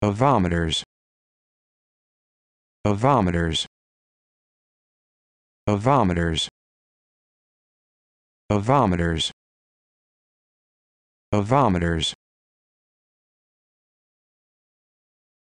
ovometers ovometers ovometers ovometers ovometers